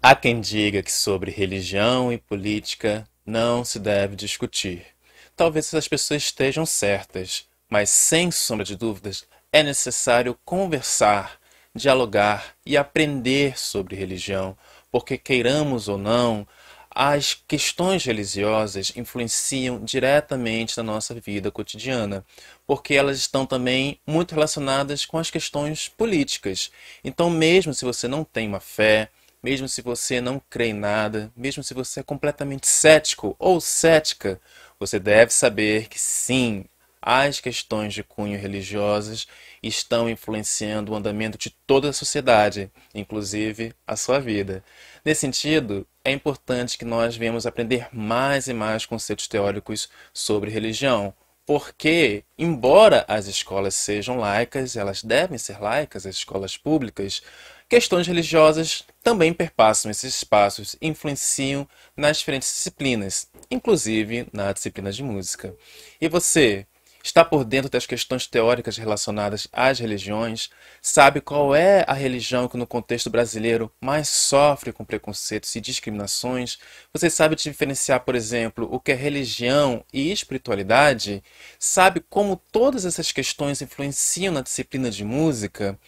Há quem diga que sobre religião e política não se deve discutir. Talvez essas pessoas estejam certas, mas sem sombra de dúvidas é necessário conversar, dialogar e aprender sobre religião, porque queiramos ou não, as questões religiosas influenciam diretamente na nossa vida cotidiana, porque elas estão também muito relacionadas com as questões políticas. Então, mesmo se você não tem uma fé, mesmo se você não crê em nada, mesmo se você é completamente cético ou cética, você deve saber que sim, as questões de cunho religiosas estão influenciando o andamento de toda a sociedade, inclusive a sua vida. Nesse sentido, é importante que nós venhamos aprender mais e mais conceitos teóricos sobre religião, porque, embora as escolas sejam laicas, elas devem ser laicas, as escolas públicas, Questões religiosas também perpassam esses espaços e influenciam nas diferentes disciplinas, inclusive na disciplina de música. E você, está por dentro das questões teóricas relacionadas às religiões, sabe qual é a religião que no contexto brasileiro mais sofre com preconceitos e discriminações, você sabe diferenciar, por exemplo, o que é religião e espiritualidade, sabe como todas essas questões influenciam na disciplina de música,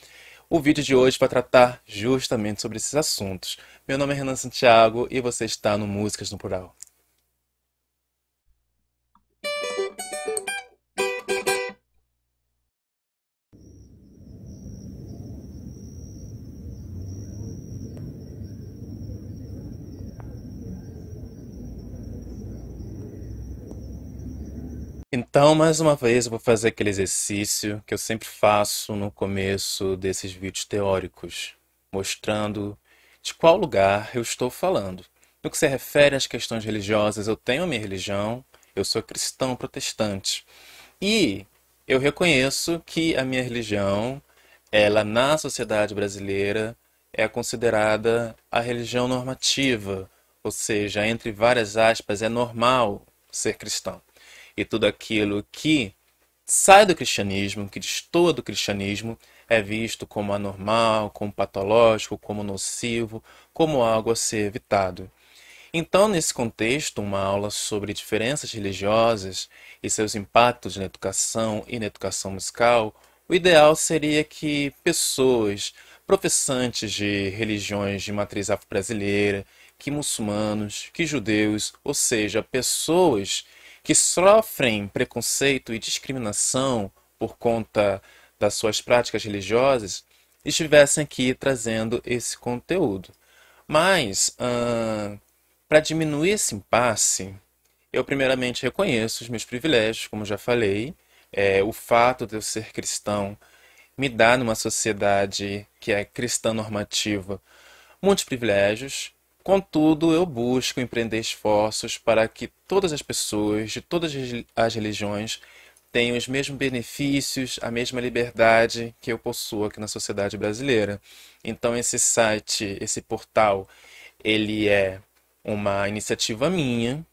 o vídeo de hoje vai tratar justamente sobre esses assuntos. Meu nome é Renan Santiago e você está no Músicas no Plural. Então, mais uma vez, eu vou fazer aquele exercício que eu sempre faço no começo desses vídeos teóricos, mostrando de qual lugar eu estou falando. No que se refere às questões religiosas, eu tenho a minha religião, eu sou cristão protestante. E eu reconheço que a minha religião, ela na sociedade brasileira é considerada a religião normativa, ou seja, entre várias aspas, é normal ser cristão e tudo aquilo que sai do cristianismo, que destoa do cristianismo, é visto como anormal, como patológico, como nocivo, como algo a ser evitado. Então, nesse contexto, uma aula sobre diferenças religiosas e seus impactos na educação e na educação musical, o ideal seria que pessoas professantes de religiões de matriz afro-brasileira, que muçulmanos, que judeus, ou seja, pessoas que sofrem preconceito e discriminação por conta das suas práticas religiosas estivessem aqui trazendo esse conteúdo. Mas, para diminuir esse impasse, eu primeiramente reconheço os meus privilégios, como já falei, é, o fato de eu ser cristão me dá numa sociedade que é cristã normativa muitos privilégios, Contudo, eu busco empreender esforços para que todas as pessoas de todas as religiões tenham os mesmos benefícios, a mesma liberdade que eu possuo aqui na sociedade brasileira. Então, esse site, esse portal, ele é uma iniciativa minha,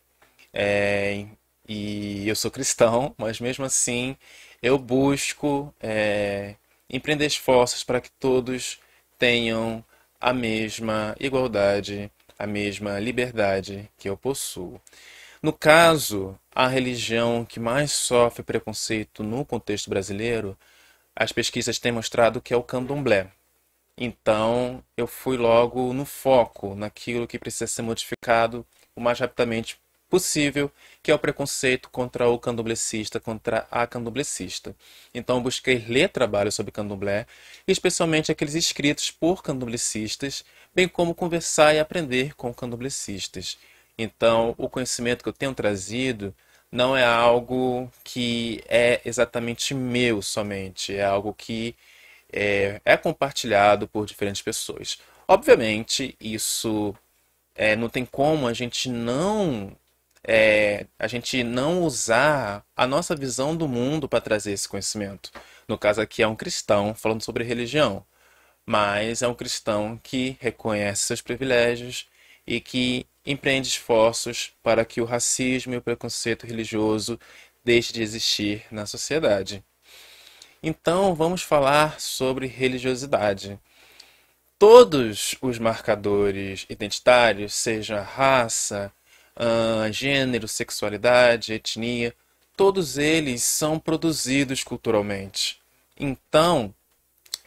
é, e eu sou cristão, mas mesmo assim eu busco é, empreender esforços para que todos tenham a mesma igualdade a mesma liberdade que eu possuo. No caso, a religião que mais sofre preconceito no contexto brasileiro, as pesquisas têm mostrado que é o candomblé. Então, eu fui logo no foco, naquilo que precisa ser modificado o mais rapidamente possível, que é o preconceito contra o candomblecista, contra a candomblecista. Então, busquei ler trabalhos sobre candomblé, especialmente aqueles escritos por candomblecistas, bem como conversar e aprender com candomblecistas. Então, o conhecimento que eu tenho trazido não é algo que é exatamente meu somente, é algo que é, é compartilhado por diferentes pessoas. Obviamente, isso é, não tem como a gente não é, a gente não usar a nossa visão do mundo para trazer esse conhecimento. No caso aqui é um cristão falando sobre religião, mas é um cristão que reconhece seus privilégios e que empreende esforços para que o racismo e o preconceito religioso deixe de existir na sociedade. Então, vamos falar sobre religiosidade. Todos os marcadores identitários, seja raça, uh, gênero, sexualidade, etnia, todos eles são produzidos culturalmente. Então,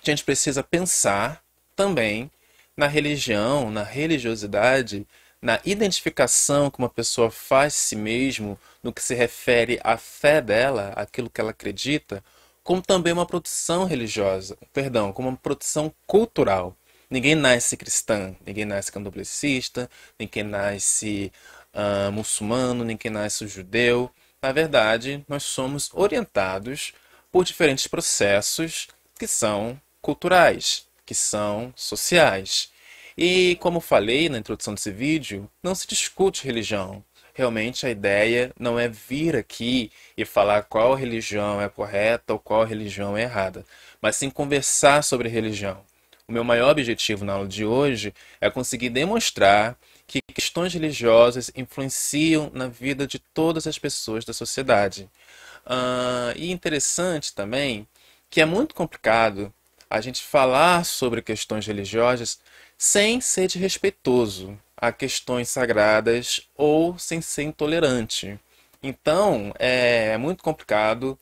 a gente precisa pensar também na religião, na religiosidade, na identificação que uma pessoa faz si mesmo no que se refere à fé dela, aquilo que ela acredita, como também uma produção religiosa, perdão, como uma produção cultural. Ninguém nasce cristã, ninguém nasce candomblessista, ninguém nasce uh, muçulmano, nem quem nasce judeu. Na verdade, nós somos orientados por diferentes processos que são culturais, que são sociais. E como falei na introdução desse vídeo, não se discute religião. Realmente a ideia não é vir aqui e falar qual religião é correta ou qual religião é errada, mas sim conversar sobre religião. O meu maior objetivo na aula de hoje é conseguir demonstrar que questões religiosas influenciam na vida de todas as pessoas da sociedade. Uh, e interessante também que é muito complicado a gente falar sobre questões religiosas sem ser desrespeitoso a questões sagradas ou sem ser intolerante. Então, é muito complicado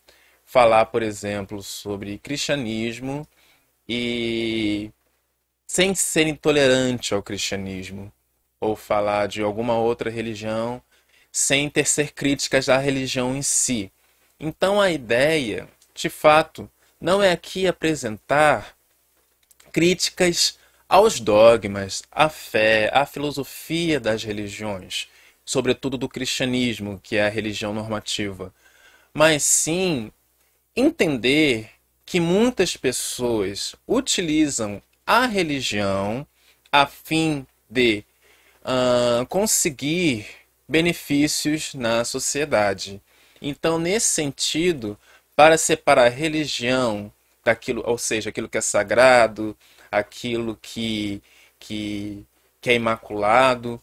falar, por exemplo, sobre cristianismo e sem ser intolerante ao cristianismo ou falar de alguma outra religião sem tecer críticas à religião em si. Então a ideia, de fato, não é aqui apresentar críticas aos dogmas, à fé, à filosofia das religiões, sobretudo do cristianismo, que é a religião normativa, mas sim entender que muitas pessoas utilizam a religião a fim de uh, conseguir benefícios na sociedade. Então, nesse sentido, para separar a religião daquilo, ou seja, aquilo que é sagrado, aquilo que, que, que é imaculado,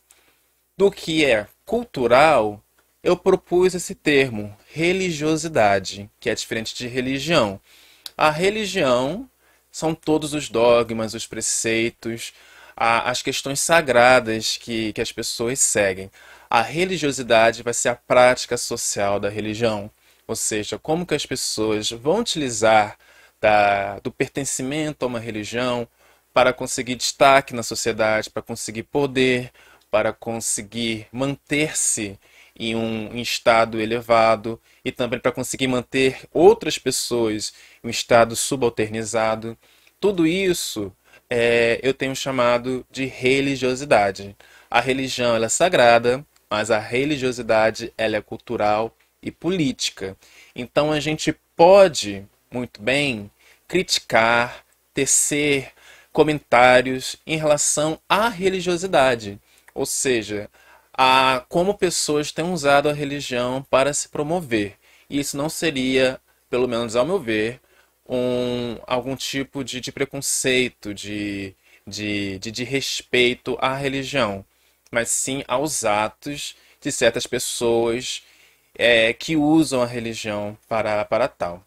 do que é cultural, eu propus esse termo, religiosidade, que é diferente de religião. A religião são todos os dogmas, os preceitos, a, as questões sagradas que, que as pessoas seguem. A religiosidade vai ser a prática social da religião, ou seja, como que as pessoas vão utilizar da, do pertencimento a uma religião para conseguir destaque na sociedade, para conseguir poder, para conseguir manter-se em um em estado elevado e também para conseguir manter outras pessoas em um estado subalternizado. Tudo isso é, eu tenho chamado de religiosidade. A religião ela é sagrada, mas a religiosidade ela é cultural e política. Então a gente pode muito bem criticar, tecer comentários em relação à religiosidade, ou seja, a como pessoas têm usado a religião para se promover. isso não seria, pelo menos ao meu ver, um, algum tipo de, de preconceito, de, de, de, de respeito à religião, mas sim aos atos de certas pessoas é, que usam a religião para, para tal.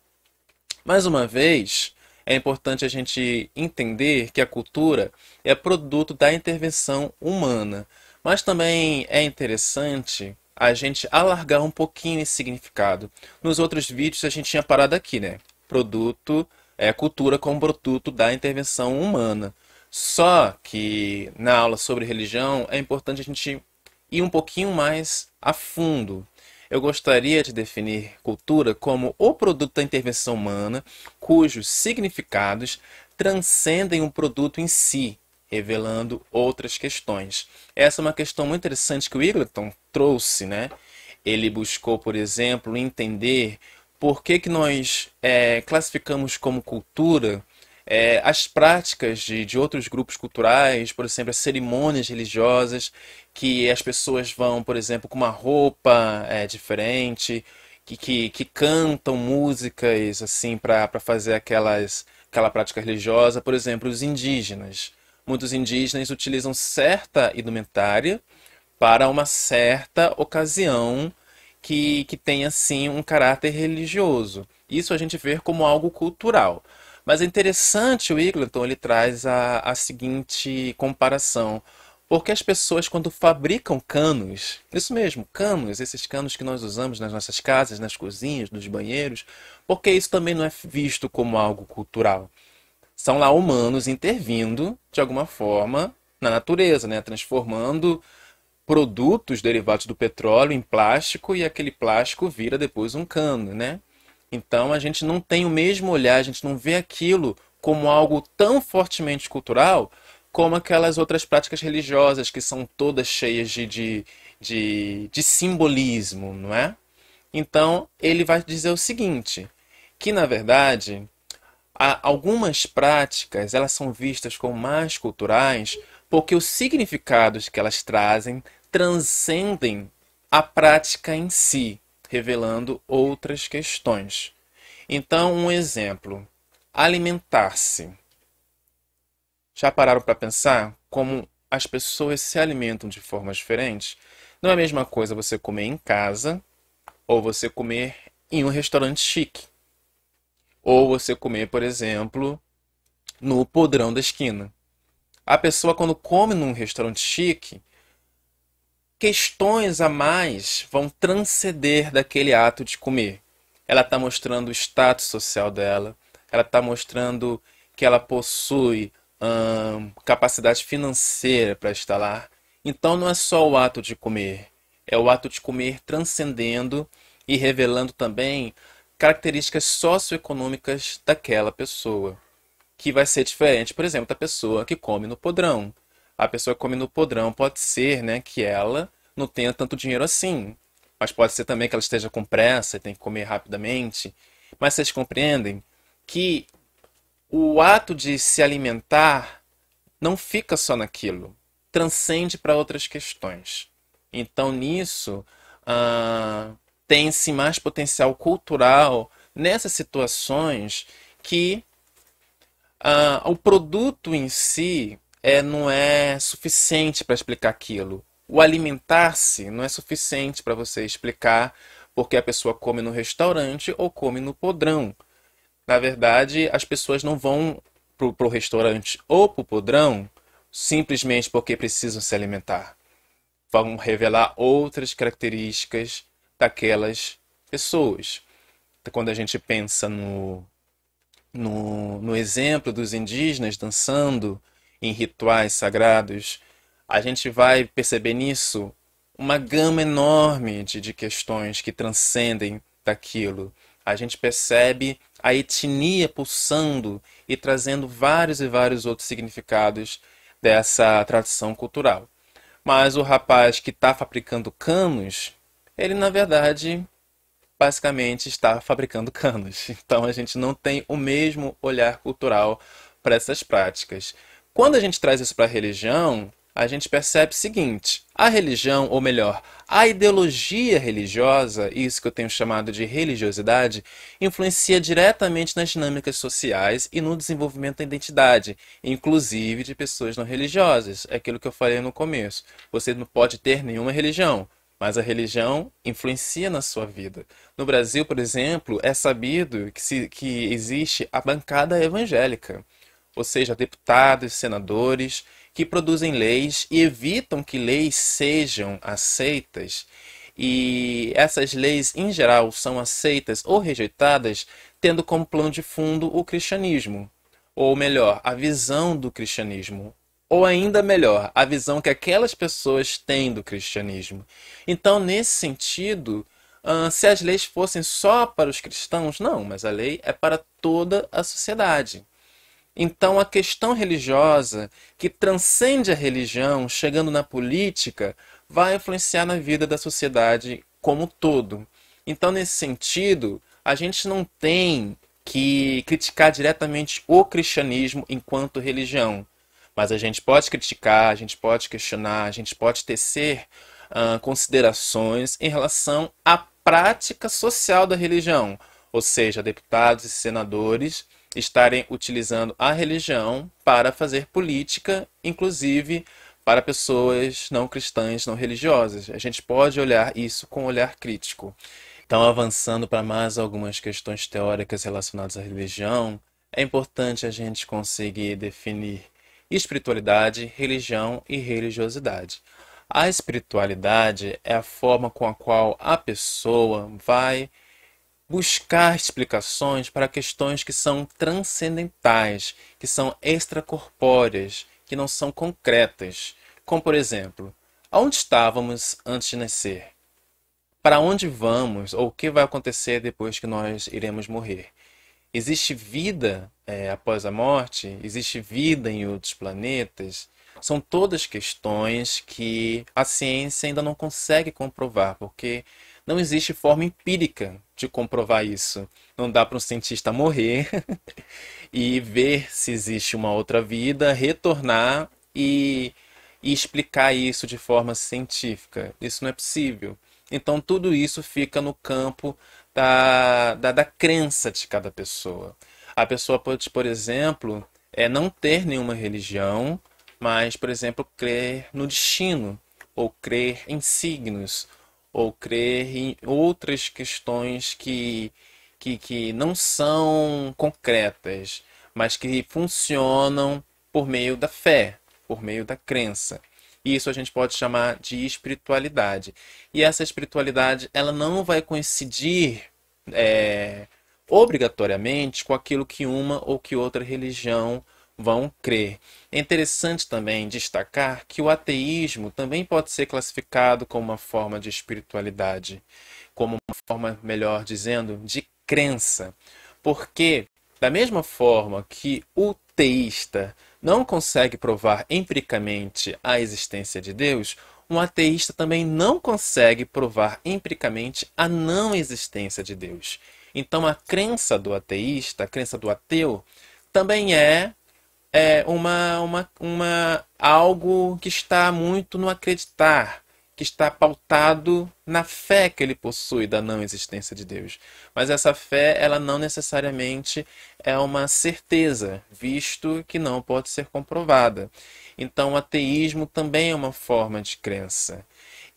Mais uma vez, é importante a gente entender que a cultura é produto da intervenção humana, mas também é interessante a gente alargar um pouquinho esse significado. Nos outros vídeos a gente tinha parado aqui, né? produto, é, cultura como produto da intervenção humana. Só que na aula sobre religião é importante a gente ir um pouquinho mais a fundo. Eu gostaria de definir cultura como o produto da intervenção humana cujos significados transcendem o produto em si, revelando outras questões. Essa é uma questão muito interessante que o Eagleton trouxe, né? Ele buscou, por exemplo, entender por que, que nós é, classificamos como cultura é, as práticas de, de outros grupos culturais, por exemplo, as cerimônias religiosas, que as pessoas vão, por exemplo, com uma roupa é, diferente, que, que, que, cantam músicas assim para fazer aquelas, aquela prática religiosa. Por exemplo, os indígenas. Muitos indígenas utilizam certa indumentária para uma certa ocasião que, que tenha sim um caráter religioso. Isso a gente vê como algo cultural. Mas é interessante o Igleton, ele traz a, a seguinte comparação. Porque as pessoas, quando fabricam canos, isso mesmo, canos, esses canos que nós usamos nas nossas casas, nas cozinhas, nos banheiros, porque isso também não é visto como algo cultural. São lá humanos intervindo, de alguma forma, na natureza, né? transformando produtos derivados do petróleo em plástico e aquele plástico vira depois um cano, né? Então a gente não tem o mesmo olhar, a gente não vê aquilo como algo tão fortemente cultural como aquelas outras práticas religiosas que são todas cheias de, de, de, de simbolismo, não é? Então ele vai dizer o seguinte, que na verdade algumas práticas elas são vistas como mais culturais porque os significados que elas trazem transcendem a prática em si, revelando outras questões. Então, um exemplo: alimentar-se. Já pararam para pensar como as pessoas se alimentam de formas diferentes? Não é a mesma coisa você comer em casa ou você comer em um restaurante chique. Ou você comer, por exemplo, no podrão da esquina. A pessoa, quando come num restaurante chique, questões a mais vão transcender daquele ato de comer. Ela está mostrando o status social dela, ela está mostrando que ela possui hum, capacidade financeira para estar lá. Então não é só o ato de comer, é o ato de comer transcendendo e revelando também características socioeconômicas daquela pessoa, que vai ser diferente, por exemplo, da pessoa que come no podrão a pessoa come no podrão. Pode ser, né, que ela não tenha tanto dinheiro assim. Mas pode ser também que ela esteja com pressa e tem que comer rapidamente. Mas vocês compreendem que o ato de se alimentar não fica só naquilo, transcende para outras questões. Então, nisso, ah, tem-se mais potencial cultural nessas situações que ah, o produto em si é, não é suficiente para explicar aquilo. O alimentar-se não é suficiente para você explicar porque a pessoa come no restaurante ou come no podrão. Na verdade, as pessoas não vão para o restaurante ou para o podrão simplesmente porque precisam se alimentar. Vão revelar outras características daquelas pessoas. Então, quando a gente pensa no, no, no exemplo dos indígenas dançando, em rituais sagrados, a gente vai perceber nisso uma gama enorme de, de questões que transcendem daquilo. A gente percebe a etnia pulsando e trazendo vários e vários outros significados dessa tradição cultural. Mas o rapaz que está fabricando canos, ele na verdade basicamente está fabricando canos. Então a gente não tem o mesmo olhar cultural para essas práticas. Quando a gente traz isso para a religião, a gente percebe o seguinte: a religião, ou melhor, a ideologia religiosa, isso que eu tenho chamado de religiosidade, influencia diretamente nas dinâmicas sociais e no desenvolvimento da identidade, inclusive de pessoas não religiosas. É aquilo que eu falei no começo. Você não pode ter nenhuma religião, mas a religião influencia na sua vida. No Brasil, por exemplo, é sabido que, se, que existe a bancada evangélica ou seja, deputados e senadores, que produzem leis e evitam que leis sejam aceitas. E essas leis, em geral, são aceitas ou rejeitadas tendo como plano de fundo o cristianismo, ou melhor, a visão do cristianismo, ou ainda melhor, a visão que aquelas pessoas têm do cristianismo. Então, nesse sentido, ah, se as leis fossem só para os cristãos, não, mas a lei é para toda a sociedade. Então, a questão religiosa, que transcende a religião, chegando na política, vai influenciar na vida da sociedade como um todo. Então, nesse sentido, a gente não tem que criticar diretamente o cristianismo enquanto religião. Mas a gente pode criticar, a gente pode questionar, a gente pode tecer uh, considerações em relação à prática social da religião, ou seja, deputados e senadores estarem utilizando a religião para fazer política, inclusive para pessoas não cristãs, não religiosas. A gente pode olhar isso com um olhar crítico. Então, avançando para mais algumas questões teóricas relacionadas à religião, é importante a gente conseguir definir espiritualidade, religião e religiosidade. A espiritualidade é a forma com a qual a pessoa vai buscar explicações para questões que são transcendentais, que são extracorpóreas, que não são concretas. Como, por exemplo, aonde estávamos antes de nascer? Para onde vamos ou o que vai acontecer depois que nós iremos morrer? Existe vida é, após a morte? Existe vida em outros planetas? São todas questões que a ciência ainda não consegue comprovar, porque não existe forma empírica de comprovar isso. Não dá para um cientista morrer e ver se existe uma outra vida, retornar e, e explicar isso de forma científica. Isso não é possível. Então, tudo isso fica no campo da, da, da crença de cada pessoa. A pessoa pode, por exemplo, é não ter nenhuma religião, mas, por exemplo, crer no destino, ou crer em signos, ou crer em outras questões que, que, que não são concretas, mas que funcionam por meio da fé, por meio da crença. Isso a gente pode chamar de espiritualidade. E essa espiritualidade ela não vai coincidir é, obrigatoriamente com aquilo que uma ou que outra religião vão crer. É interessante também destacar que o ateísmo também pode ser classificado como uma forma de espiritualidade, como uma forma, melhor dizendo, de crença. Porque, da mesma forma que o teísta não consegue provar empiricamente a existência de Deus, um ateísta também não consegue provar empiricamente a não existência de Deus. Então, a crença do ateísta, a crença do ateu, também é é uma, uma, uma algo que está muito no acreditar, que está pautado na fé que ele possui da não existência de Deus. Mas essa fé, ela não necessariamente é uma certeza, visto que não pode ser comprovada. Então, o ateísmo também é uma forma de crença.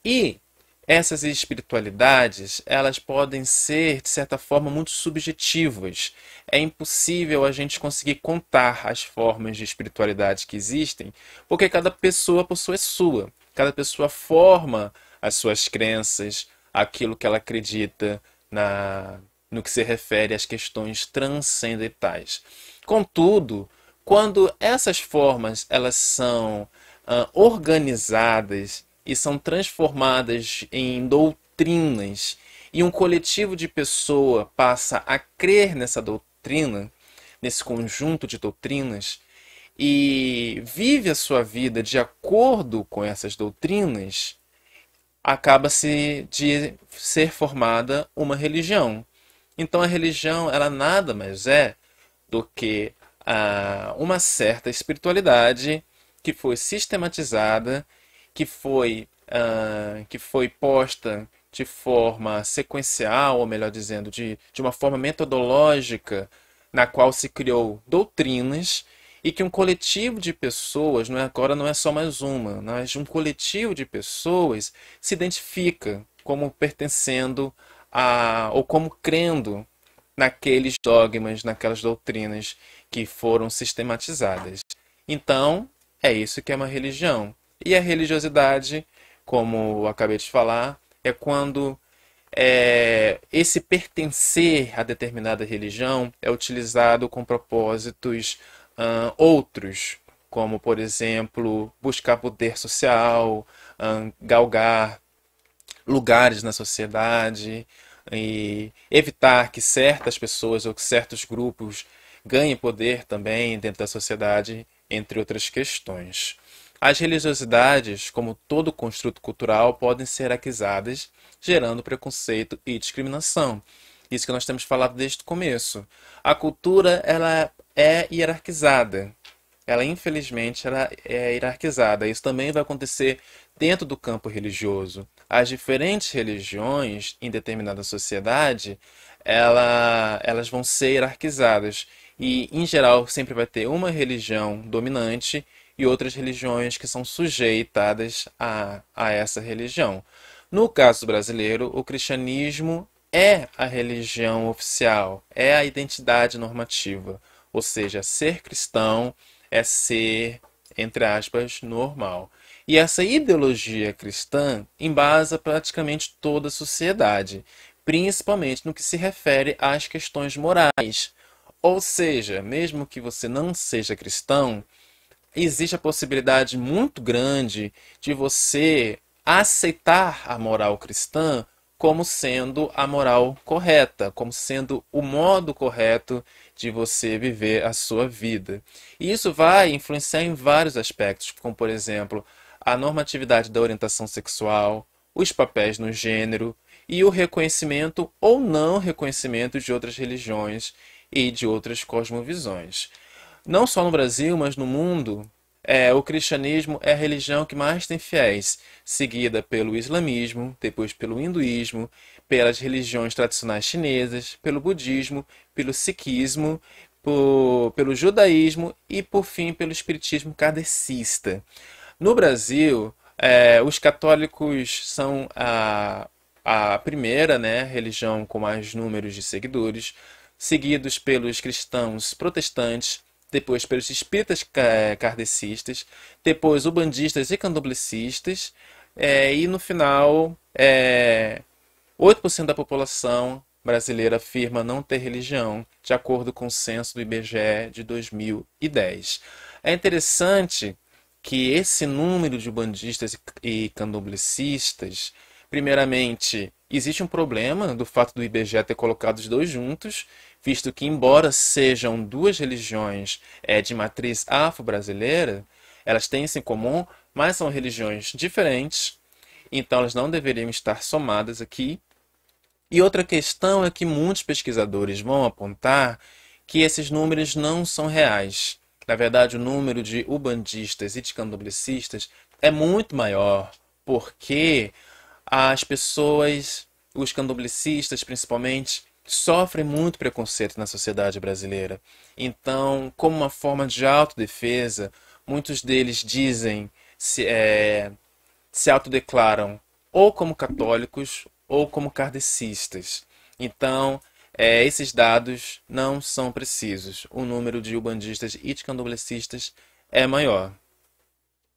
E essas espiritualidades, elas podem ser, de certa forma, muito subjetivas. É impossível a gente conseguir contar as formas de espiritualidade que existem, porque cada pessoa possui a sua. Cada pessoa forma as suas crenças, aquilo que ela acredita na no que se refere às questões transcendentais. Contudo, quando essas formas elas são uh, organizadas e são transformadas em doutrinas, e um coletivo de pessoa passa a crer nessa doutrina, nesse conjunto de doutrinas, e vive a sua vida de acordo com essas doutrinas, acaba-se de ser formada uma religião. Então a religião, ela nada mais é do que ah, uma certa espiritualidade que foi sistematizada que foi, uh, que foi posta de forma sequencial, ou melhor dizendo, de, de uma forma metodológica, na qual se criou doutrinas e que um coletivo de pessoas, não é, agora não é só mais uma, mas um coletivo de pessoas se identifica como pertencendo a, ou como crendo naqueles dogmas, naquelas doutrinas que foram sistematizadas. Então, é isso que é uma religião. E a religiosidade, como acabei de falar, é quando é, esse pertencer a determinada religião é utilizado com propósitos outros, como, por exemplo, buscar poder social, galgar lugares na sociedade e evitar que certas pessoas ou que certos grupos ganhem poder também dentro da sociedade, entre outras questões. As religiosidades, como todo construto cultural, podem ser aquesadas, gerando preconceito e discriminação. Isso que nós temos falado desde o começo. A cultura ela é hierarquizada. Ela infelizmente ela é hierarquizada. Isso também vai acontecer dentro do campo religioso. As diferentes religiões em determinada sociedade, ela, elas vão ser hierarquizadas e em geral sempre vai ter uma religião dominante e outras religiões que são sujeitadas a, a essa religião. No caso brasileiro, o cristianismo é a religião oficial, é a identidade normativa. Ou seja, é ser cristão é ser, entre aspas, normal. E essa ideologia cristã embasa praticamente toda a sociedade, principalmente no que se refere às questões morais. Ou seja, mesmo que você não seja cristão, existe a possibilidade muito grande de você aceitar a moral cristã como sendo a moral correta, como sendo o modo correto de você viver a sua vida. E isso vai influenciar em vários aspectos, como por exemplo, a normatividade da orientação sexual, os papéis no gênero e o reconhecimento ou não reconhecimento de outras religiões e de outras cosmovisões não só no Brasil, mas no mundo, é, o cristianismo é a religião que mais tem fiéis, seguida pelo islamismo, depois pelo hinduísmo, pelas religiões tradicionais chinesas, pelo budismo, pelo sikhismo, por, pelo judaísmo e, por fim, pelo espiritismo kardecista. No Brasil, é, os católicos são a, a primeira né, religião com mais números de seguidores, seguidos pelos cristãos protestantes depois pelos espíritas kardecistas, depois ubandistas e candublicistas é, e no final, é, 8% da população brasileira afirma não ter religião, de acordo com o censo do IBGE de 2010. É interessante que esse número de ubandistas e candublicistas primeiramente, existe um problema do fato do IBGE ter colocado os dois juntos, visto que, embora sejam duas religiões é, de matriz afro-brasileira, elas têm isso em comum, mas são religiões diferentes, então elas não deveriam estar somadas aqui. E outra questão é que muitos pesquisadores vão apontar que esses números não são reais. Na verdade, o número de ubandistas e de candomblecistas é muito maior, porque as pessoas, os candomblecistas principalmente, sofrem muito preconceito na sociedade brasileira. Então, como uma forma de autodefesa, muitos deles dizem, se, é, se autodeclaram ou como católicos ou como kardecistas. Então, é, esses dados não são precisos. O número de ubandistas e de candomblecistas é maior.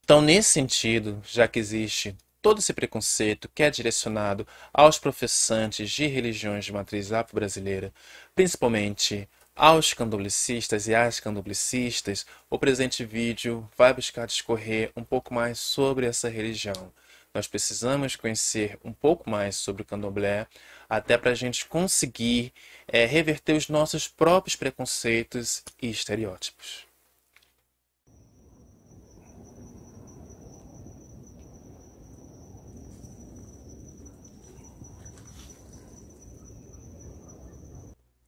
Então, nesse sentido, já que existe Todo esse preconceito que é direcionado aos professantes de religiões de matriz afro-brasileira, principalmente aos candoblicistas e às candoblicistas, o presente vídeo vai buscar discorrer um pouco mais sobre essa religião. Nós precisamos conhecer um pouco mais sobre o candomblé, até para a gente conseguir é, reverter os nossos próprios preconceitos e estereótipos.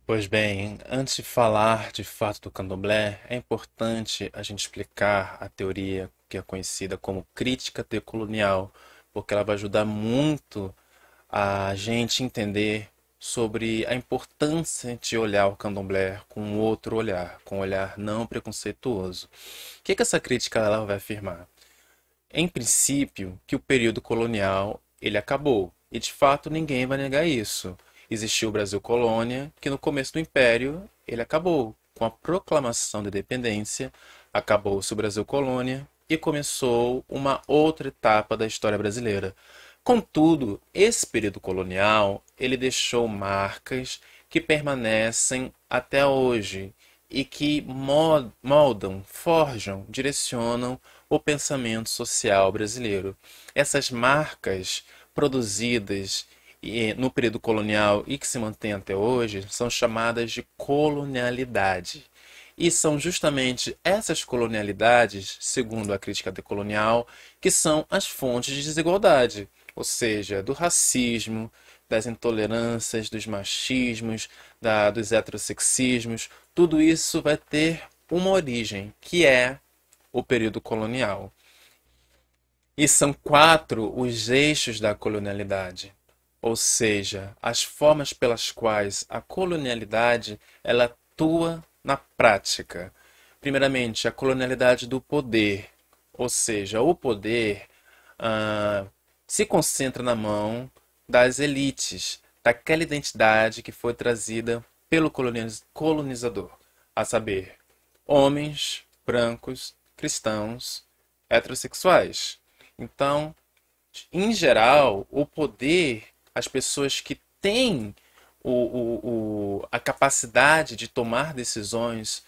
Pois bem, antes de falar de fato do candomblé, é importante a gente explicar a teoria que é conhecida como crítica decolonial, porque ela vai ajudar muito a gente entender sobre a importância de olhar o candomblé com outro olhar, com um olhar não preconceituoso. O que, é que essa crítica ela vai afirmar? Em princípio, que o período colonial ele acabou, e de fato ninguém vai negar isso existiu o Brasil colônia, que no começo do Império ele acabou. Com a proclamação da independência, acabou-se o Brasil colônia e começou uma outra etapa da história brasileira. Contudo, esse período colonial, ele deixou marcas que permanecem até hoje e que moldam, forjam, direcionam o pensamento social brasileiro. Essas marcas produzidas no período colonial e que se mantém até hoje são chamadas de colonialidade. E são justamente essas colonialidades, segundo a crítica decolonial, que são as fontes de desigualdade, ou seja, do racismo, das intolerâncias, dos machismos, da, dos heterossexismos, tudo isso vai ter uma origem, que é o período colonial. E são quatro os eixos da colonialidade ou seja, as formas pelas quais a colonialidade ela atua na prática. Primeiramente, a colonialidade do poder, ou seja, o poder uh, se concentra na mão das elites, daquela identidade que foi trazida pelo colonizador, a saber, homens brancos, cristãos, heterossexuais. Então, em geral, o poder as pessoas que têm o, o, o, a capacidade de tomar decisões,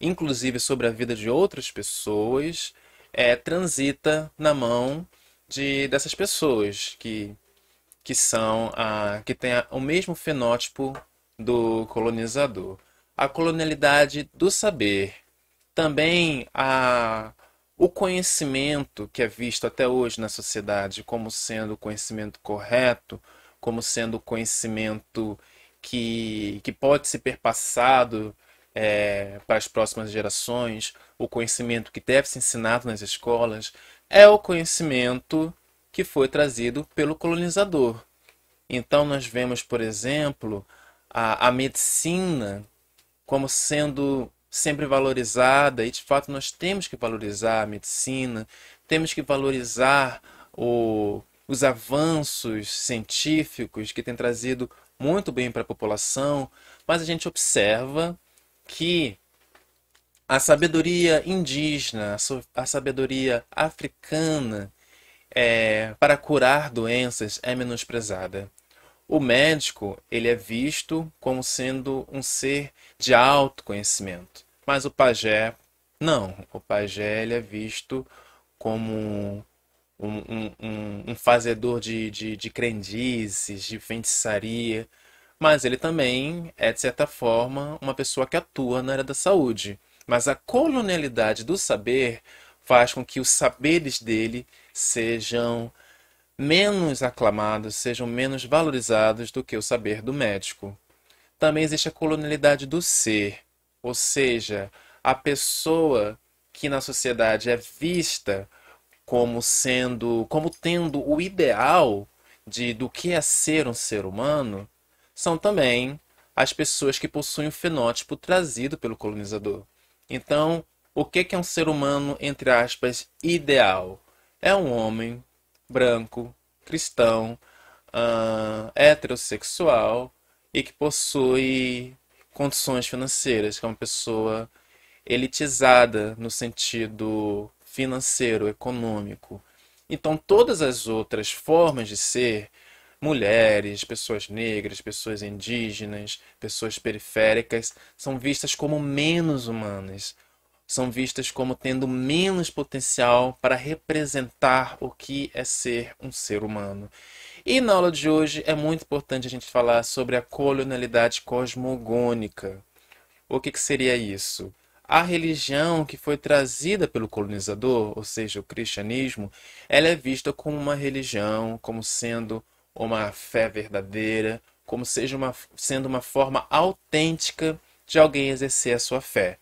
inclusive sobre a vida de outras pessoas, é, transita na mão de dessas pessoas que, que são a, que têm o mesmo fenótipo do colonizador. A colonialidade do saber, também a, o conhecimento que é visto até hoje na sociedade como sendo o conhecimento correto, como sendo conhecimento que, que pode ser perpassado é, para as próximas gerações, o conhecimento que deve ser ensinado nas escolas, é o conhecimento que foi trazido pelo colonizador. Então, nós vemos, por exemplo, a, a medicina como sendo sempre valorizada, e de fato nós temos que valorizar a medicina, temos que valorizar o, os avanços científicos que têm trazido muito bem para a população, mas a gente observa que a sabedoria indígena, a sabedoria africana é, para curar doenças é menosprezada. O médico ele é visto como sendo um ser de autoconhecimento, mas o pajé não. O pajé ele é visto como um, um, um, fazedor de, de, de crendices, de feitiçaria, mas ele também é, de certa forma, uma pessoa que atua na área da saúde. Mas a colonialidade do saber faz com que os saberes dele sejam menos aclamados, sejam menos valorizados do que o saber do médico. Também existe a colonialidade do ser, ou seja, a pessoa que na sociedade é vista como sendo, como tendo o ideal de do que é ser um ser humano, são também as pessoas que possuem o fenótipo trazido pelo colonizador. Então, o é que é um ser humano, entre aspas, ideal? É um homem branco, cristão, uh, heterossexual e que possui condições financeiras, que é uma pessoa elitizada no sentido financeiro, econômico. Então, todas as outras formas de ser, mulheres, pessoas negras, pessoas indígenas, pessoas periféricas, são vistas como menos humanas, são vistas como tendo menos potencial para representar o que é ser um ser humano. E na aula de hoje é muito importante a gente falar sobre a colonialidade cosmogônica. O que, que seria isso? a religião que foi trazida pelo colonizador, ou seja, o cristianismo, ela é vista como uma religião, como sendo uma fé verdadeira, como seja uma, sendo uma forma autêntica de alguém exercer a sua fé.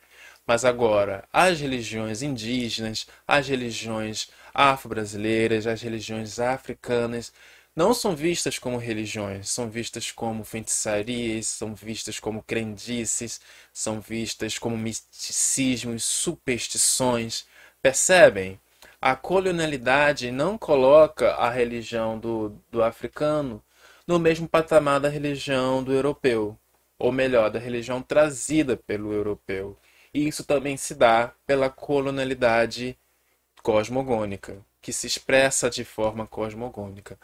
Mas agora, as religiões indígenas, as religiões afro-brasileiras, as religiões africanas, não são vistas como religiões, são vistas como feitiçarias, são vistas como crendices, são vistas como misticismos, superstições. Percebem? A colonialidade não coloca a religião do, do africano no mesmo patamar da religião do europeu, ou melhor, da religião trazida pelo europeu. E isso também se dá pela colonialidade cosmogônica, que se expressa de forma cosmogônica.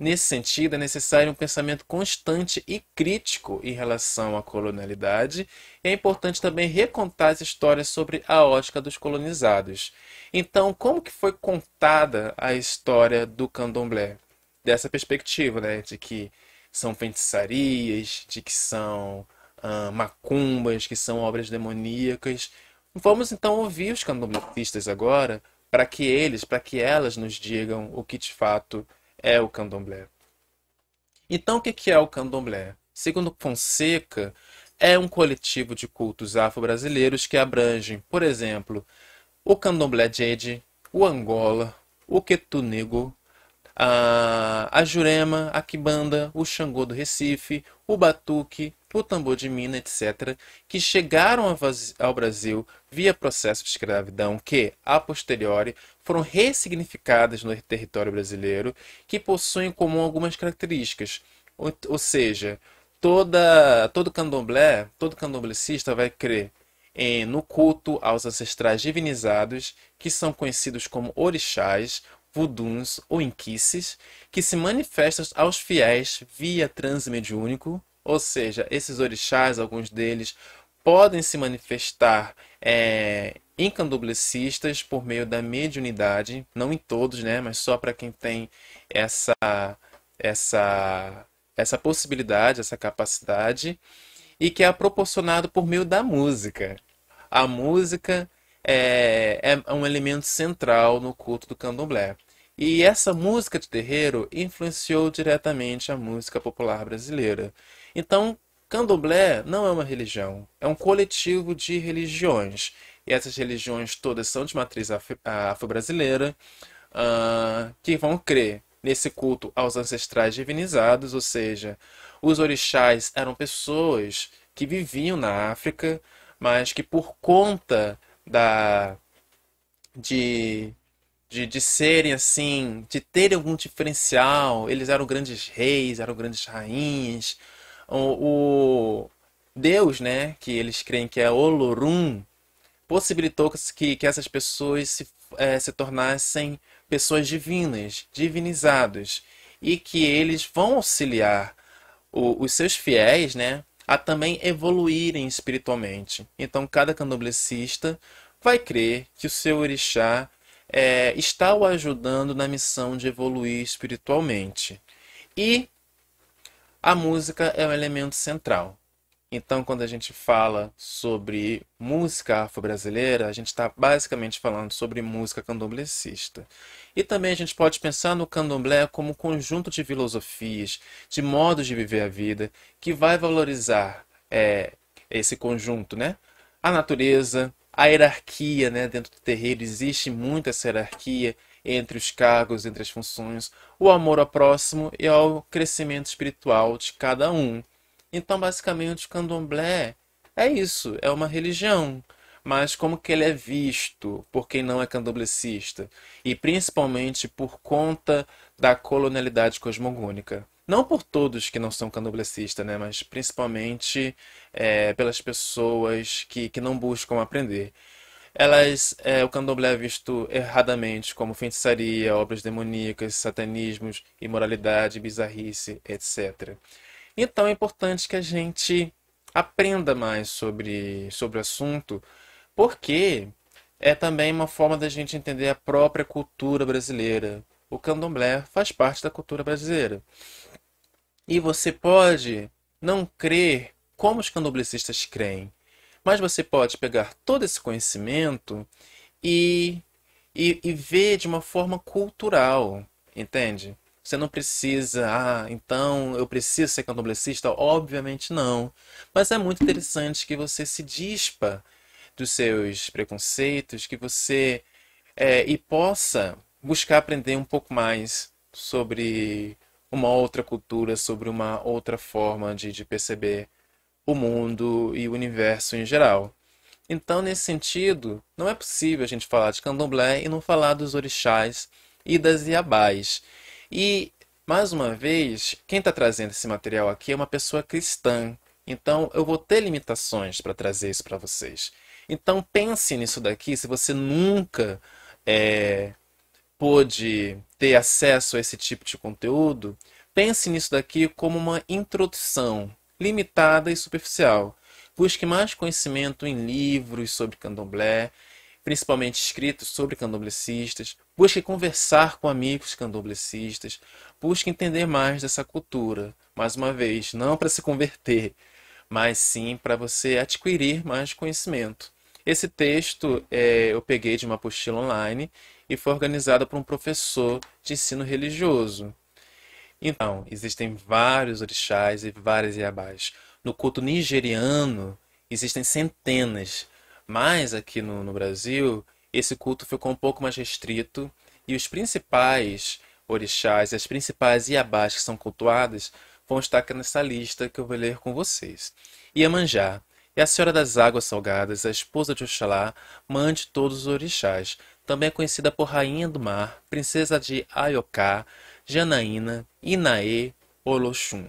Nesse sentido, é necessário um pensamento constante e crítico em relação à colonialidade, e é importante também recontar as histórias sobre a ótica dos colonizados. Então, como que foi contada a história do candomblé? Dessa perspectiva, né, de que são feitiçarias, de que são macumbas, que são obras demoníacas. Vamos então ouvir os candomblecistas agora, para que eles, para que elas nos digam o que de fato é o candomblé. Então, o que é o candomblé? Segundo Fonseca, é um coletivo de cultos afro-brasileiros que abrangem, por exemplo, o candomblé Jade, o Angola, o Quetunego, a, a Jurema, a Quibanda, o Xangô do Recife, o batuque, o tambor de mina, etc., que chegaram ao Brasil via processo de escravidão, que, a posteriori, foram ressignificadas no território brasileiro, que possuem em comum algumas características. Ou, ou seja, toda, todo candomblé, todo candomblecista vai crer em, no culto aos ancestrais divinizados, que são conhecidos como orixás, vuduns ou inquices que se manifestam aos fiéis via transmediúnico, ou seja, esses orixás, alguns deles, podem se manifestar é, em candomblecistas por meio da mediunidade, não em todos, né, mas só para quem tem essa, essa, essa possibilidade, essa capacidade, e que é proporcionado por meio da música. A música é, é, é um elemento central no culto do candomblé. E essa música de terreiro influenciou diretamente a música popular brasileira. Então, candomblé não é uma religião, é um coletivo de religiões. E essas religiões todas são de matriz afro-brasileira, uh, que vão crer nesse culto aos ancestrais divinizados, ou seja, os orixás eram pessoas que viviam na África, mas que por conta da de, de, de serem assim, de terem algum diferencial. Eles eram grandes reis, eram grandes rainhas. O, o Deus, né, que eles creem que é Olorum, possibilitou que, que essas pessoas se, é, se tornassem pessoas divinas, divinizados, e que eles vão auxiliar o, os seus fiéis, né, a também evoluírem espiritualmente. Então, cada candomblessista vai crer que o seu orixá é, está o ajudando na missão de evoluir espiritualmente. E a música é um elemento central. Então, quando a gente fala sobre música afro-brasileira, a gente está basicamente falando sobre música candomblécista. E também a gente pode pensar no candomblé como um conjunto de filosofias, de modos de viver a vida, que vai valorizar é, esse conjunto, né? A natureza, a hierarquia, né? Dentro do terreiro existe muito essa hierarquia entre os cargos, entre as funções, o amor ao próximo e ao crescimento espiritual de cada um. Então, basicamente, o candomblé é isso, é uma religião. Mas como que ele é visto por quem não é candomblecista? E principalmente por conta da colonialidade cosmogônica. Não por todos que não são candomblecistas, né? Mas principalmente é, pelas pessoas que, que não buscam aprender elas é, o candomblé é visto erradamente como feitiçaria, obras demoníacas, satanismos, imoralidade, bizarrice, etc. Então é importante que a gente aprenda mais sobre, sobre o assunto, porque é também uma forma da gente entender a própria cultura brasileira. O candomblé faz parte da cultura brasileira. E você pode não crer como os candomblecistas creem, mas você pode pegar todo esse conhecimento e, e, e ver de uma forma cultural, entende? Você não precisa, ah, então eu preciso ser candomblessista? Obviamente não. Mas é muito interessante que você se dispa dos seus preconceitos, que você é, e possa buscar aprender um pouco mais sobre uma outra cultura, sobre uma outra forma de, de perceber o mundo e o universo em geral. Então, nesse sentido, não é possível a gente falar de candomblé e não falar dos orixás e das iabás. E, mais uma vez, quem está trazendo esse material aqui é uma pessoa cristã. Então, eu vou ter limitações para trazer isso para vocês. Então, pense nisso daqui. Se você nunca é, pôde ter acesso a esse tipo de conteúdo, pense nisso daqui como uma introdução limitada e superficial. Busque mais conhecimento em livros sobre candomblé, principalmente escritos sobre candomblecistas, busque conversar com amigos candomblecistas, busque entender mais dessa cultura, mais uma vez, não para se converter, mas sim para você adquirir mais conhecimento. Esse texto é, eu peguei de uma apostila online e foi organizado por um professor de ensino religioso. Então, existem vários orixás e várias iabás. No culto nigeriano, existem centenas mas aqui no, no Brasil, esse culto ficou um pouco mais restrito e os principais orixás e as principais iabás que são cultuadas vão estar aqui nessa lista que eu vou ler com vocês. Iemanjá é a Senhora das Águas Salgadas, a esposa de Oxalá, mãe de todos os orixás. Também é conhecida por Rainha do Mar, Princesa de Ayoká, Janaína, Inaê, Oloxum.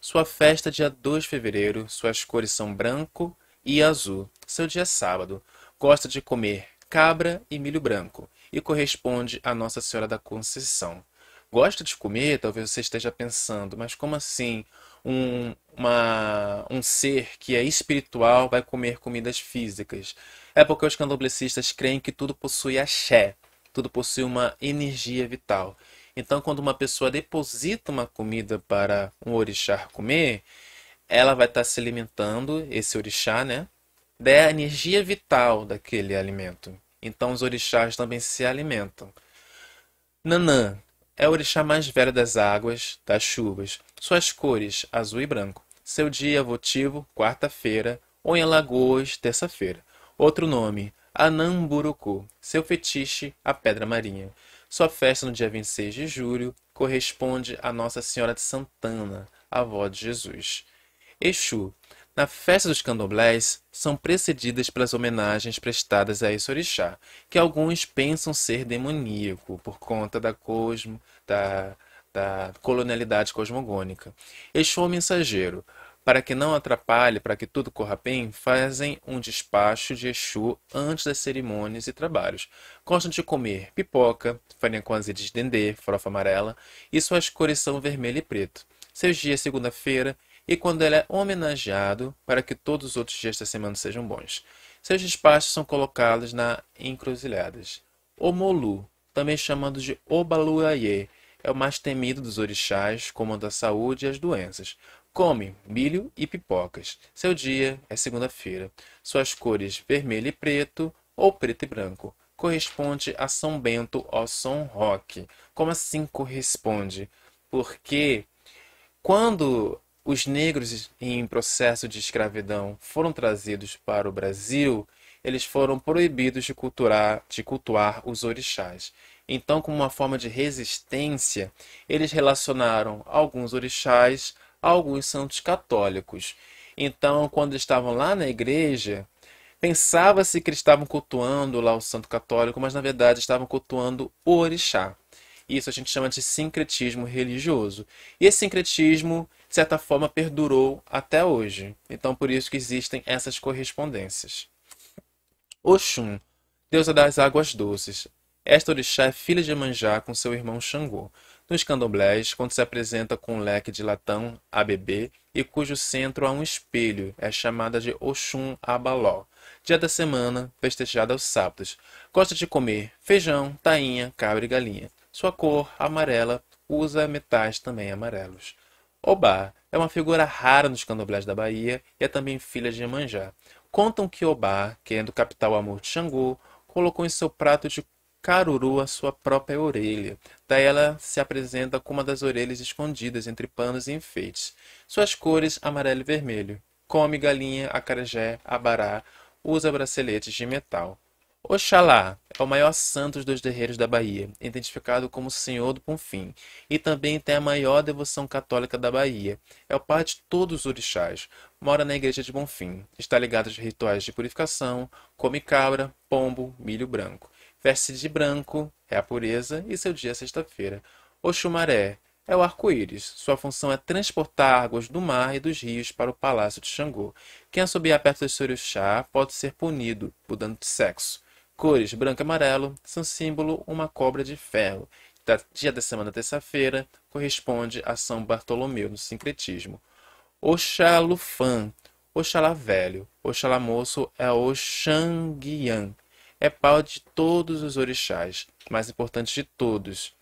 Sua festa é dia 2 de fevereiro, suas cores são branco, e azul. Seu dia é sábado. Gosta de comer cabra e milho branco e corresponde a Nossa Senhora da Conceição. Gosta de comer, talvez você esteja pensando, mas como assim um, uma, um ser que é espiritual vai comer comidas físicas? É porque os candomblecistas creem que tudo possui axé, tudo possui uma energia vital. Então, quando uma pessoa deposita uma comida para um orixá comer, ela vai estar tá se alimentando, esse orixá, né? Da é energia vital daquele alimento. Então os orixás também se alimentam. Nanã é o orixá mais velho das águas, das chuvas. Suas cores, azul e branco. Seu dia votivo, quarta-feira, ou em Alagoas, terça-feira. Outro nome, Anamburucu. Seu fetiche, a pedra marinha. Sua festa no dia 26 de julho corresponde a Nossa Senhora de Santana, avó de Jesus. Exu. Na festa dos candomblés, são precedidas pelas homenagens prestadas a esse orixá, que alguns pensam ser demoníaco por conta da cosmo, da, da colonialidade cosmogônica. Exu é o mensageiro. Para que não atrapalhe, para que tudo corra bem, fazem um despacho de Exu antes das cerimônias e trabalhos. Gostam de comer pipoca, farinha com azeite de dendê, farofa amarela, e suas cores são vermelho e preto. Seus dias segunda-feira e quando ele é homenageado, para que todos os outros dias da semana sejam bons. Seus despachos são colocados na encruzilhadas. Molu, também chamado de Obaluayê, é o mais temido dos orixás, comanda a saúde e as doenças. Come milho e pipocas. Seu dia é segunda-feira. Suas cores vermelho e preto ou preto e branco. Corresponde a São Bento ou São Roque. Como assim corresponde? Porque quando os negros em processo de escravidão foram trazidos para o Brasil, eles foram proibidos de, culturar, de cultuar os orixás. Então, como uma forma de resistência, eles relacionaram alguns orixás a alguns santos católicos. Então, quando estavam lá na igreja, pensava-se que eles estavam cultuando lá o santo católico, mas na verdade estavam cultuando o orixá. Isso a gente chama de sincretismo religioso. E esse sincretismo de certa forma, perdurou até hoje. Então, por isso que existem essas correspondências. Oxum, deusa das águas doces. Esta orixá é filha de Manjá com seu irmão Xangô. Nos candomblés, quando se apresenta com um leque de latão, ABB, e cujo centro há um espelho, é chamada de Oxum Abaló. Dia da semana, festejada aos sábados. Gosta de comer feijão, tainha, cabra e galinha. Sua cor, amarela, usa metais também amarelos. Obá é uma figura rara nos candomblés da Bahia e é também filha de Iemanjá. Contam que Obá, querendo é o capital Amor de Xangô, colocou em seu prato de caruru a sua própria orelha. Daí ela se apresenta com uma das orelhas escondidas entre panos e enfeites. Suas cores amarelo e vermelho. Come galinha, acarajé, abará, usa braceletes de metal. Oxalá é o maior santo dos guerreiros da Bahia, identificado como Senhor do Bonfim, e também tem a maior devoção católica da Bahia. É o pai de todos os orixás, mora na igreja de Bonfim, está ligado aos rituais de purificação, come cabra, pombo, milho branco. Veste de branco, é a pureza, e seu dia é sexta-feira. Oxumaré é o arco-íris. Sua função é transportar águas do mar e dos rios para o palácio de Xangô. Quem assobiar perto seu orixá pode ser punido, mudando de sexo. Cores branco e amarelo são símbolo uma cobra de ferro. Da dia da semana terça-feira corresponde a São Bartolomeu no sincretismo. Oxalufã, Oxalá velho, Oxalá moço é Oxanguian. É pau de todos os orixás, mais importante de todos.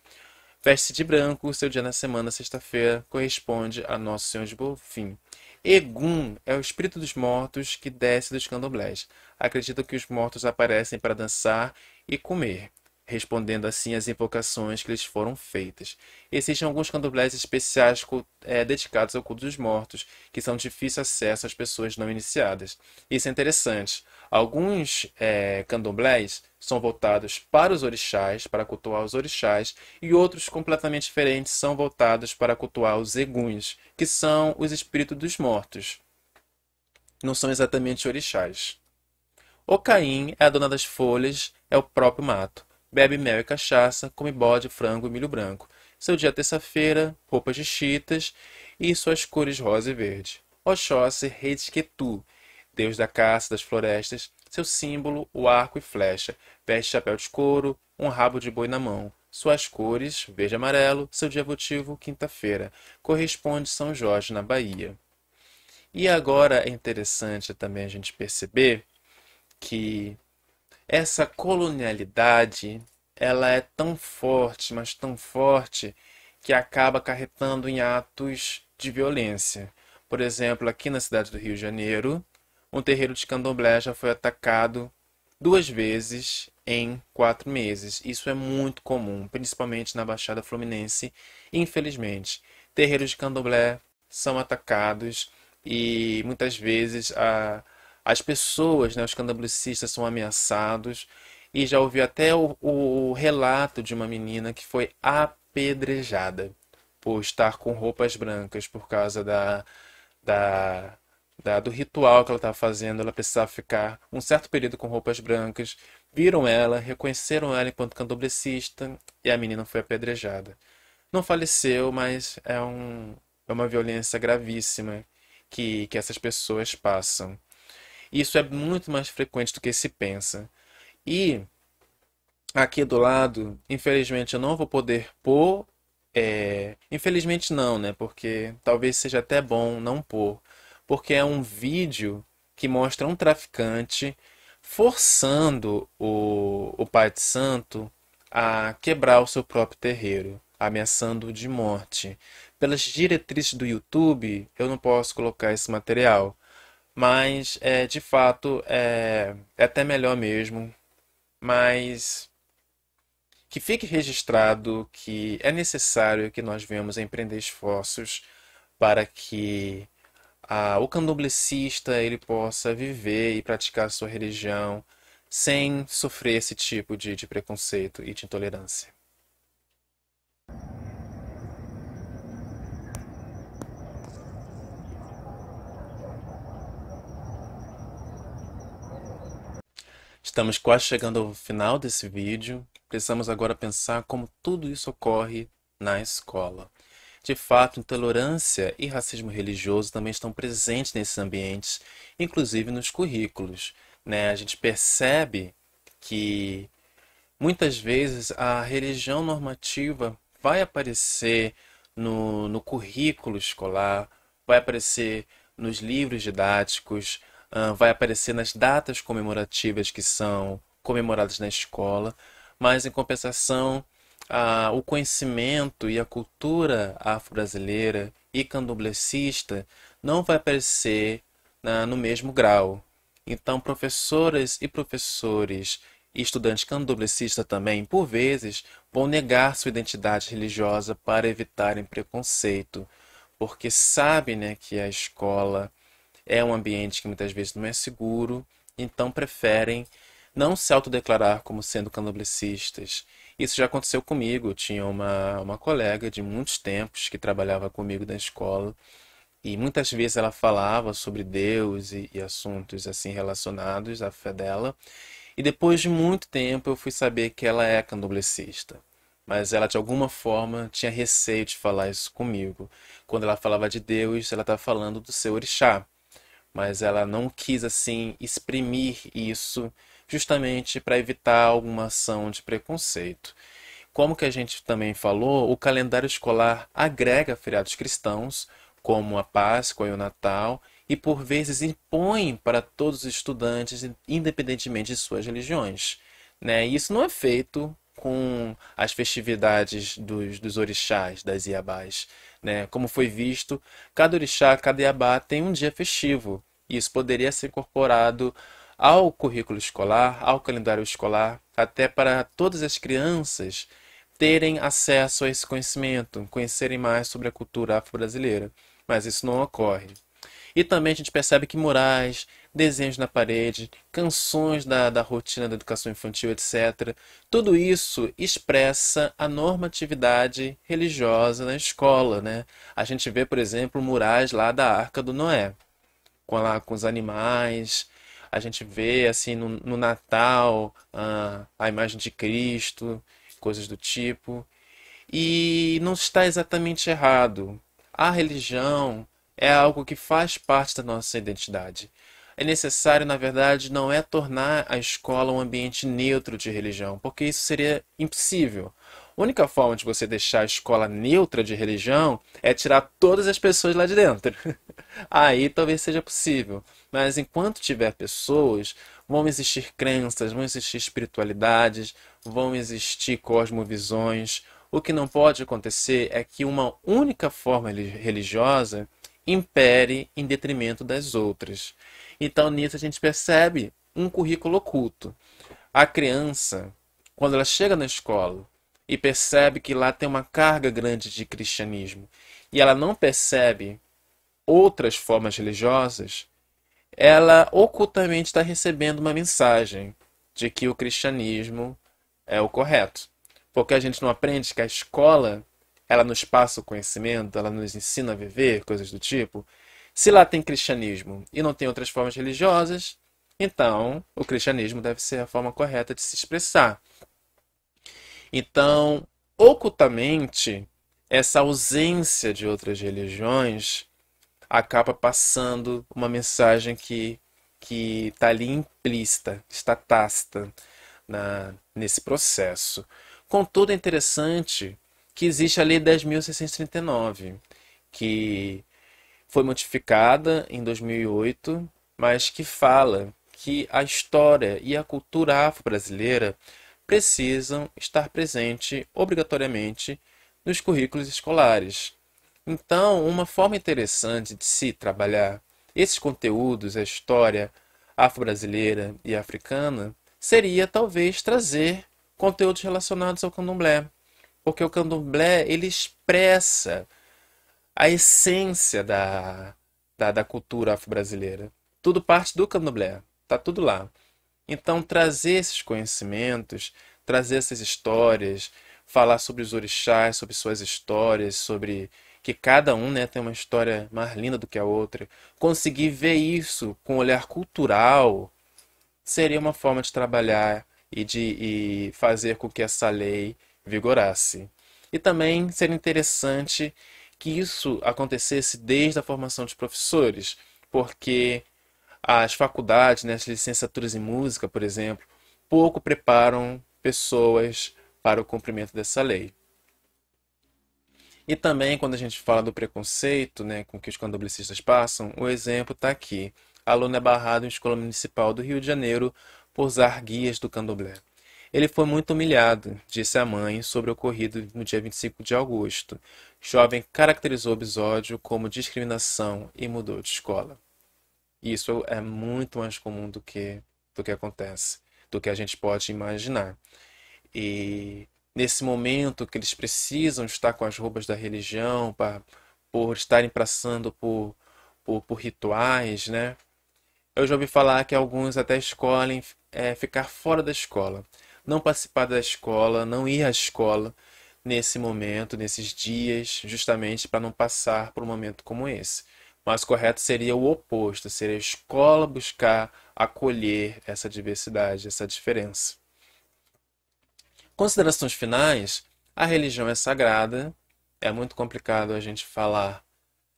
Veste de branco, seu dia na semana, sexta-feira, corresponde a Nosso Senhor de Bofim. Egum é o espírito dos mortos que desce dos candomblés. Acredita que os mortos aparecem para dançar e comer, respondendo assim às invocações que lhes foram feitas. Existem alguns candomblés especiais é, dedicados ao culto dos mortos, que são difícil acesso às pessoas não iniciadas. Isso é interessante. Alguns é, candomblés são voltados para os orixás, para cultuar os orixás, e outros completamente diferentes são voltados para cultuar os eguns, que são os espíritos dos mortos. Não são exatamente orixás. O Caim é a dona das folhas, é o próprio mato. Bebe mel e cachaça, come bode, frango e milho branco. Seu dia é terça-feira, roupas de chitas e suas cores rosa e verde. Oxóssi, rei de Ketu, deus da caça, das florestas, seu símbolo, o arco e flecha. Veste chapéu de couro, um rabo de boi na mão. Suas cores, verde e amarelo, seu dia votivo, quinta-feira. Corresponde São Jorge, na Bahia. E agora é interessante também a gente perceber que essa colonialidade ela é tão forte, mas tão forte, que acaba acarretando em atos de violência. Por exemplo, aqui na cidade do Rio de Janeiro, um terreiro de candomblé já foi atacado duas vezes em quatro meses. Isso é muito comum, principalmente na Baixada Fluminense, infelizmente. Terreiros de candomblé são atacados e muitas vezes a, as pessoas, né, os candomblecistas, são ameaçados. E já ouvi até o, o relato de uma menina que foi apedrejada por estar com roupas brancas por causa da, da Dado o ritual que ela estava fazendo, ela precisava ficar um certo período com roupas brancas. Viram ela, reconheceram ela enquanto candoblecista e a menina foi apedrejada. Não faleceu, mas é, um, é uma violência gravíssima que, que essas pessoas passam. Isso é muito mais frequente do que se pensa. E aqui do lado, infelizmente eu não vou poder pôr. É... Infelizmente não, né? Porque talvez seja até bom não pôr porque é um vídeo que mostra um traficante forçando o, o Pai de Santo a quebrar o seu próprio terreiro, ameaçando-o de morte. Pelas diretrizes do YouTube, eu não posso colocar esse material, mas é, de fato é, é até melhor mesmo. Mas que fique registrado que é necessário que nós venhamos empreender esforços para que ah, o candomblécista ele possa viver e praticar a sua religião sem sofrer esse tipo de, de preconceito e de intolerância. Estamos quase chegando ao final desse vídeo. Precisamos agora pensar como tudo isso ocorre na escola. De fato, intolerância e racismo religioso também estão presentes nesses ambientes, inclusive nos currículos. Né? A gente percebe que muitas vezes a religião normativa vai aparecer no, no currículo escolar, vai aparecer nos livros didáticos, vai aparecer nas datas comemorativas que são comemoradas na escola, mas em compensação o conhecimento e a cultura afro-brasileira e candomblessista não vai aparecer no mesmo grau. Então, professoras e professores e estudantes candomblecistas também, por vezes, vão negar sua identidade religiosa para evitarem preconceito, porque sabem né, que a escola é um ambiente que muitas vezes não é seguro, então preferem não se autodeclarar como sendo candomblecistas. Isso já aconteceu comigo. Eu Tinha uma, uma colega de muitos tempos que trabalhava comigo na escola e muitas vezes ela falava sobre Deus e, e assuntos assim relacionados à fé dela. E depois de muito tempo eu fui saber que ela é candomblessista. Mas ela de alguma forma tinha receio de falar isso comigo. Quando ela falava de Deus, ela estava tá falando do seu orixá. Mas ela não quis assim exprimir isso justamente para evitar alguma ação de preconceito. Como que a gente também falou, o calendário escolar agrega feriados cristãos, como a Páscoa e o Natal, e por vezes impõe para todos os estudantes, independentemente de suas religiões. Né? E isso não é feito com as festividades dos, dos orixás, das iabás. Né? Como foi visto, cada orixá, cada iabá tem um dia festivo. E isso poderia ser incorporado ao currículo escolar, ao calendário escolar, até para todas as crianças terem acesso a esse conhecimento, conhecerem mais sobre a cultura afro-brasileira. Mas isso não ocorre. E também a gente percebe que murais, desenhos na parede, canções da, da rotina da educação infantil, etc., tudo isso expressa a normatividade religiosa na escola. Né? A gente vê, por exemplo, murais lá da Arca do Noé, com, lá, com os animais, a gente vê assim no, no Natal a, a imagem de Cristo, coisas do tipo. E não está exatamente errado. A religião é algo que faz parte da nossa identidade. É necessário, na verdade, não é tornar a escola um ambiente neutro de religião, porque isso seria impossível. A única forma de você deixar a escola neutra de religião é tirar todas as pessoas lá de dentro. Aí talvez seja possível. Mas enquanto tiver pessoas, vão existir crenças, vão existir espiritualidades, vão existir cosmovisões. O que não pode acontecer é que uma única forma religiosa impere em detrimento das outras. Então nisso a gente percebe um currículo oculto. A criança, quando ela chega na escola e percebe que lá tem uma carga grande de cristianismo, e ela não percebe outras formas religiosas, ela ocultamente está recebendo uma mensagem de que o cristianismo é o correto. Porque a gente não aprende que a escola, ela nos passa o conhecimento, ela nos ensina a viver, coisas do tipo. Se lá tem cristianismo e não tem outras formas religiosas, então o cristianismo deve ser a forma correta de se expressar. Então, ocultamente, essa ausência de outras religiões acaba passando uma mensagem que que está ali implícita, está tácita na, nesse processo. Contudo, é interessante que existe a Lei 10.639, que foi modificada em 2008, mas que fala que a história e a cultura afro-brasileira precisam estar presente obrigatoriamente nos currículos escolares. Então, uma forma interessante de se trabalhar esses conteúdos, a história afro-brasileira e africana, seria talvez trazer conteúdos relacionados ao candomblé, porque o candomblé ele expressa a essência da, da, da cultura afro-brasileira. Tudo parte do candomblé, tá tudo lá. Então, trazer esses conhecimentos, trazer essas histórias, falar sobre os orixás, sobre suas histórias, sobre que cada um né, tem uma história mais linda do que a outra. Conseguir ver isso com um olhar cultural seria uma forma de trabalhar e de e fazer com que essa lei vigorasse. E também seria interessante que isso acontecesse desde a formação de professores, porque as faculdades, né, as licenciaturas em música, por exemplo, pouco preparam pessoas para o cumprimento dessa lei. E também, quando a gente fala do preconceito né, com que os candoblicistas passam, o exemplo está aqui. Aluno é barrado em escola municipal do Rio de Janeiro por usar guias do candomblé. Ele foi muito humilhado, disse a mãe, sobre o ocorrido no dia 25 de agosto. jovem caracterizou o episódio como discriminação e mudou de escola. E isso é muito mais comum do que, do que acontece, do que a gente pode imaginar. E nesse momento que eles precisam estar com as roupas da religião, pra, por estarem passando por, por, por rituais, né? Eu já ouvi falar que alguns até escolhem é, ficar fora da escola, não participar da escola, não ir à escola nesse momento, nesses dias, justamente para não passar por um momento como esse mas correto seria o oposto, seria a escola buscar acolher essa diversidade, essa diferença. Considerações finais: a religião é sagrada, é muito complicado a gente falar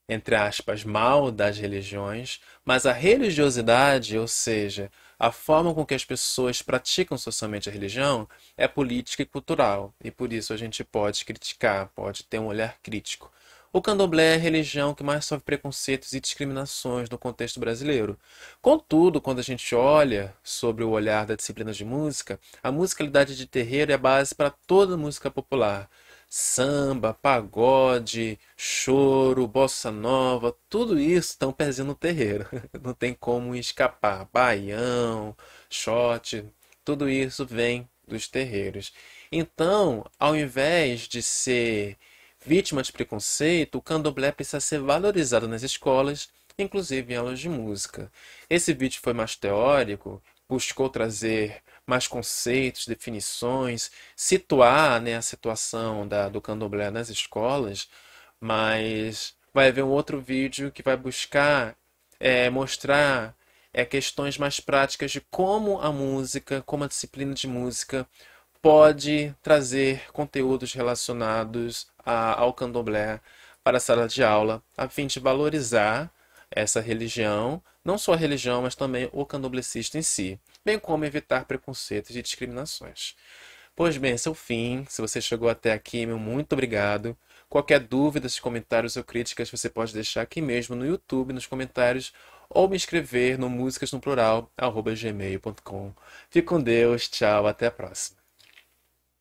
entre aspas mal das religiões, mas a religiosidade, ou seja, a forma com que as pessoas praticam socialmente a religião é política e cultural, e por isso a gente pode criticar, pode ter um olhar crítico o candomblé é a religião que mais sofre preconceitos e discriminações no contexto brasileiro. Contudo, quando a gente olha sobre o olhar da disciplina de música, a musicalidade de terreiro é a base para toda música popular. Samba, pagode, choro, bossa nova, tudo isso estão pezinho no terreiro. Não tem como escapar. Baião, shot, tudo isso vem dos terreiros. Então, ao invés de ser Vítima de preconceito, o candomblé precisa ser valorizado nas escolas, inclusive em aulas de música. Esse vídeo foi mais teórico, buscou trazer mais conceitos, definições, situar né, a situação da, do candomblé nas escolas, mas vai haver um outro vídeo que vai buscar é, mostrar é, questões mais práticas de como a música, como a disciplina de música pode trazer conteúdos relacionados a, ao candomblé para a sala de aula, a fim de valorizar essa religião, não só a religião, mas também o candomblécista em si, bem como evitar preconceitos e discriminações. Pois bem, esse é o fim. Se você chegou até aqui, meu muito obrigado. Qualquer dúvida, comentários ou críticas, você pode deixar aqui mesmo no YouTube, nos comentários, ou me escrever no músicas no plural, gmail.com. Fique com Deus, tchau, até a próxima.